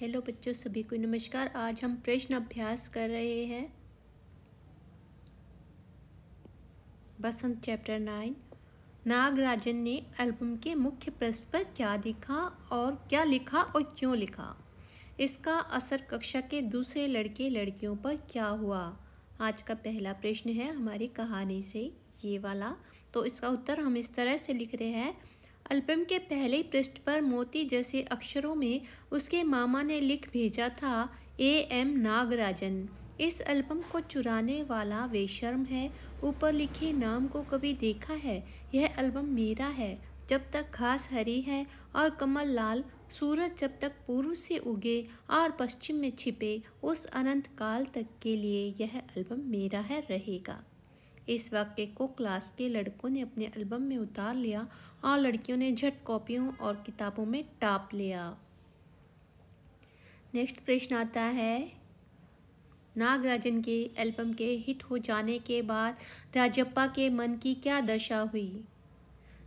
hello बच्चों सभी को नमस्कार आज हम प्रश्न अभ्यास कर रहे हैं बसंत चैप्टर नाइन नागराजन ने एल्बम के मुख्य प्रश्न पर क्या लिखा और क्या लिखा और क्यों लिखा इसका असर कक्षा के दूसरे लड़के लड़कियों पर क्या हुआ आज का पहला प्रश्न है हमारी कहानी से ये वाला तो इसका उत्तर हम इस तरह से लिख रहे हैं अल्बम के पहले पृष्ठ पर मोती जैसे अक्षरों में उसके मामा ने लिख भेजा था ए एम नागराजन इस एल्बम को चुराने वाला शर्म है ऊपर लिखे नाम को कभी देखा है यह एल्बम मेरा है जब तक घास हरी है और कमल लाल सूरज जब तक पूर्व से उगे और पश्चिम में छिपे उस अनंत काल तक के लिए यह एल्बम मेरा है रहेगा इस वाक्य को क्लास के लड़कों ने अपने एल्बम में उतार लिया और हाँ, लड़कियों ने झट कॉपियों और किताबों में टाप लिया नेक्स्ट प्रश्न आता है नागराजन के एल्बम के हिट हो जाने के बाद राजप्पा के मन की क्या दशा हुई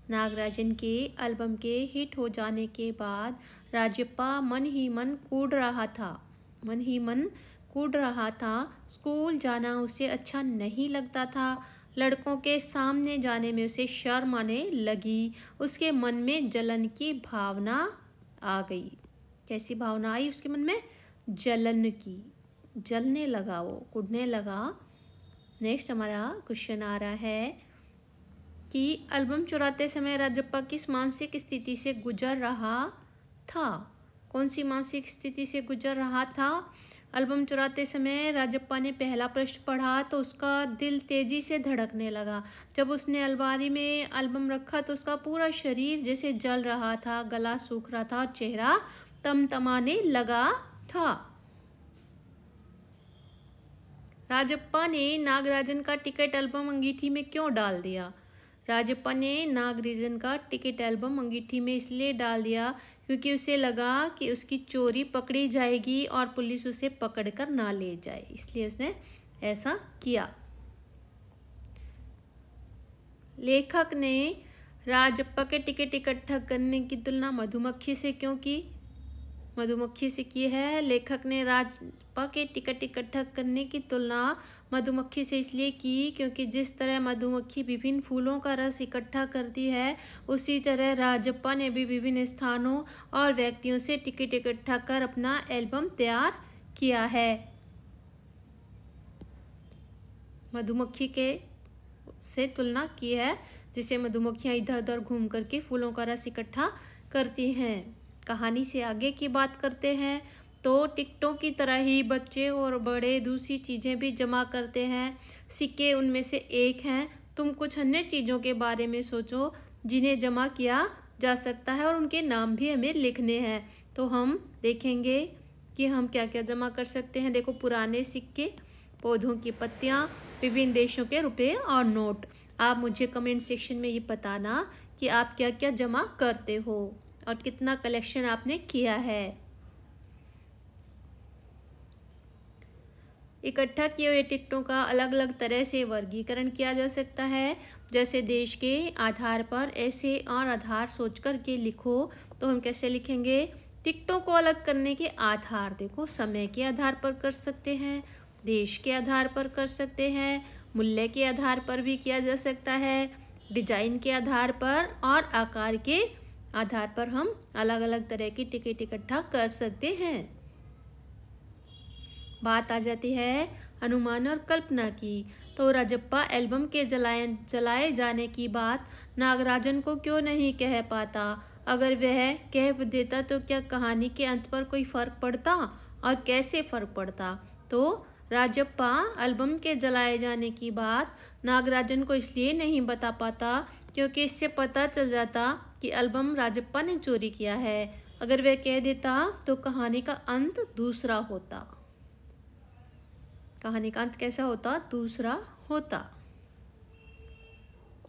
नागराजन के एल्बम के हिट हो जाने के बाद राजप्पा मन ही मन कूड रहा था मन ही मन कूड़ रहा था स्कूल जाना उसे अच्छा नहीं लगता था लड़कों के सामने जाने में उसे शर्म आने लगी उसके मन में जलन की भावना आ गई कैसी भावना आई उसके मन में जलन की जलने लगा वो कुड़ने लगा नेक्स्ट हमारा क्वेश्चन आ रहा है कि एल्बम चुराते समय राजप्पा किस मानसिक स्थिति से गुजर रहा था कौन सी मानसिक स्थिति से गुजर रहा था एल्बम चुराते समय राजप्पा ने पहला पृष्ठ पढ़ा तो उसका दिल तेज़ी से धड़कने लगा जब उसने अलमारी में एल्बम रखा तो उसका पूरा शरीर जैसे जल रहा था गला सूख रहा था और चेहरा तमतमाने लगा था राजप्पा ने नागराजन का टिकट एल्बम अंगीठी में क्यों डाल दिया राजप्पा ने नागराजन का टिकट एल्बम अंगीठी में इसलिए डाल दिया क्योंकि उसे लगा कि उसकी चोरी पकड़ी जाएगी और पुलिस उसे पकड़ कर ना ले जाए इसलिए उसने ऐसा किया लेखक ने राजप्पा के टिकट इकट्ठा करने की तुलना मधुमक्खी से क्यों की मधुमक्खी से की है लेखक ने राजपा के टिकट इकट्ठा करने की तुलना मधुमक्खी से इसलिए की क्योंकि जिस तरह मधुमक्खी विभिन्न फूलों का रस इकट्ठा करती है उसी तरह राजप्पा ने भी विभिन्न स्थानों और व्यक्तियों से टिकट इकट्ठा कर अपना एल्बम तैयार किया है मधुमक्खी के से तुलना की है जिसे मधुमक्खियाँ इधर उधर घूम करके फूलों का रस इकट्ठा करती हैं कहानी से आगे की बात करते हैं तो टिकटों की तरह ही बच्चे और बड़े दूसरी चीज़ें भी जमा करते हैं सिक्के उनमें से एक हैं तुम कुछ अन्य चीज़ों के बारे में सोचो जिन्हें जमा किया जा सकता है और उनके नाम भी हमें लिखने हैं तो हम देखेंगे कि हम क्या क्या जमा कर सकते हैं देखो पुराने सिक्के पौधों की पत्तियाँ विभिन्न देशों के रुपये और नोट आप मुझे कमेंट सेक्शन में ये बताना कि आप क्या क्या जमा करते हो और कितना कलेक्शन आपने किया है इकट्ठा किए हुए टिकटों का अलग अलग तरह से वर्गीकरण किया जा सकता है जैसे देश के आधार पर ऐसे और आधार सोच कर के लिखो तो हम कैसे लिखेंगे टिकटों को अलग करने के आधार देखो समय के आधार पर कर सकते हैं देश के आधार पर कर सकते हैं मूल्य के आधार पर भी किया जा सकता है डिजाइन के आधार पर और आकार के आधार पर हम अलग अलग तरह की टिकट इकट्ठा कर सकते हैं बात आ जाती है अनुमान और कल्पना की तो राजप्पा एल्बम के जलाए जलाए जाने की बात नागराजन को क्यों नहीं कह पाता अगर वह कह देता तो क्या कहानी के अंत पर कोई फ़र्क पड़ता और कैसे फ़र्क पड़ता तो राजप्पा एल्बम के जलाए जाने की बात नागराजन को इसलिए नहीं बता पाता क्योंकि इससे पता चल जाता कि एल्बम राजप्पा ने चोरी किया है अगर वह कह देता तो कहानी का अंत दूसरा होता कहानी का अंत कैसा होता दूसरा होता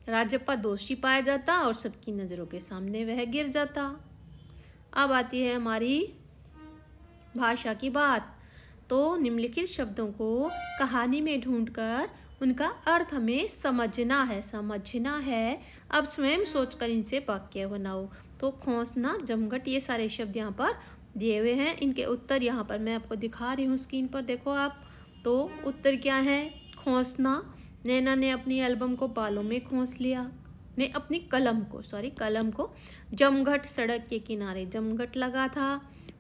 राजप्पा दोषी पाया जाता और सबकी नज़रों के सामने वह गिर जाता अब आती है हमारी भाषा की बात तो निम्नलिखित शब्दों को कहानी में ढूंढकर उनका अर्थ हमें समझना है समझना है अब स्वयं सोचकर इनसे वाक्य बनाओ तो खोसना जमघट ये सारे शब्द यहाँ पर दिए हुए हैं इनके उत्तर यहाँ पर मैं आपको दिखा रही हूँ स्क्रीन पर देखो आप तो उत्तर क्या है खोसना नैना ने अपनी एल्बम को बालों में खोस लिया ने अपनी कलम को सॉरी कलम को जमघट सड़क के किनारे जमघट लगा था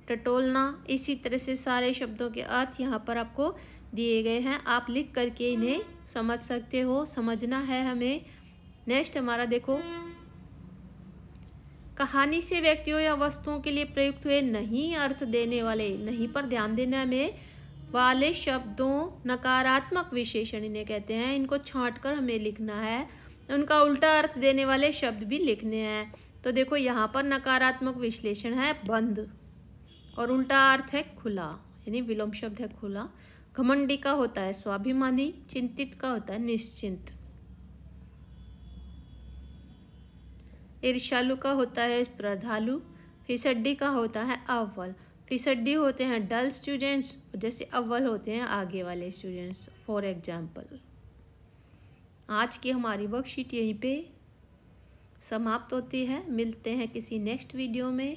टटोलना इसी तरह से सारे शब्दों के अर्थ यहाँ पर आपको दिए गए हैं आप लिख करके इन्हें समझ सकते हो समझना है हमें नेक्स्ट हमारा देखो कहानी से व्यक्तियों या वस्तुओं के लिए प्रयुक्त हुए नहीं अर्थ देने वाले नहीं पर ध्यान देने में वाले शब्दों नकारात्मक विशेषण इन्हें कहते हैं इनको छाँट कर हमें लिखना है उनका उल्टा अर्थ देने वाले शब्द भी लिखने हैं तो देखो यहाँ पर नकारात्मक विश्लेषण है बंद और उल्टा अर्थ है खुला यानी विलोम शब्द है खुला घमंडी का होता है स्वाभिमानी चिंतित का होता है निश्चिंत ईर्षालु का होता है स्पर्धालु फिसड्डी का होता है अव्वल फिसड्डी होते हैं डल स्टूडेंट्स जैसे अव्वल होते हैं आगे वाले स्टूडेंट्स फॉर एग्जाम्पल आज की हमारी वर्कशीट यहीं पे समाप्त होती है मिलते हैं किसी नेक्स्ट वीडियो में